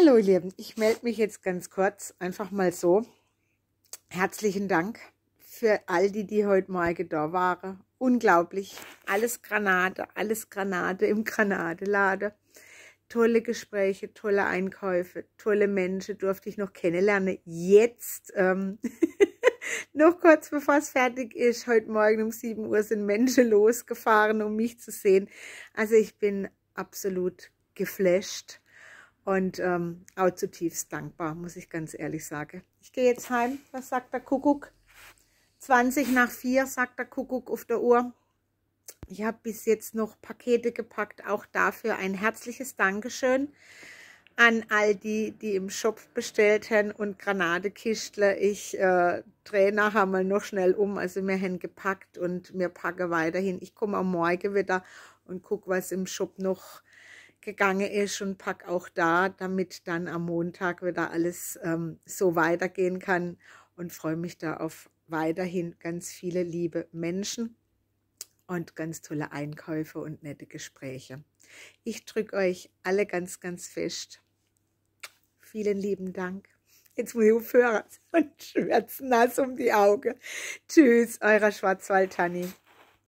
Hallo ihr Lieben, ich melde mich jetzt ganz kurz, einfach mal so. Herzlichen Dank für all die, die heute Morgen da waren. Unglaublich, alles Granate, alles Granate im Granatelade. Tolle Gespräche, tolle Einkäufe, tolle Menschen durfte ich noch kennenlernen. Jetzt, ähm, noch kurz bevor es fertig ist, heute Morgen um 7 Uhr sind Menschen losgefahren, um mich zu sehen. Also ich bin absolut geflasht und ähm, auch zutiefst dankbar, muss ich ganz ehrlich sagen. Ich gehe jetzt heim. Was sagt der Kuckuck? 20 nach 4, sagt der Kuckuck auf der Uhr. Ich habe bis jetzt noch Pakete gepackt. Auch dafür ein herzliches Dankeschön an all die, die im Shop bestellten haben und Granadekistle. Ich äh, drehe nachher mal noch schnell um. Also wir haben gepackt und wir packe weiterhin. Ich komme am Morgen wieder und gucke, was im Shop noch gegangen ist und pack auch da, damit dann am Montag wieder alles ähm, so weitergehen kann und freue mich da auf weiterhin ganz viele liebe Menschen und ganz tolle Einkäufe und nette Gespräche. Ich drücke euch alle ganz, ganz fest. Vielen lieben Dank. Jetzt muss ich aufhören und schwärzen nass um die Augen. Tschüss, eurer Schwarzwald-Tanni.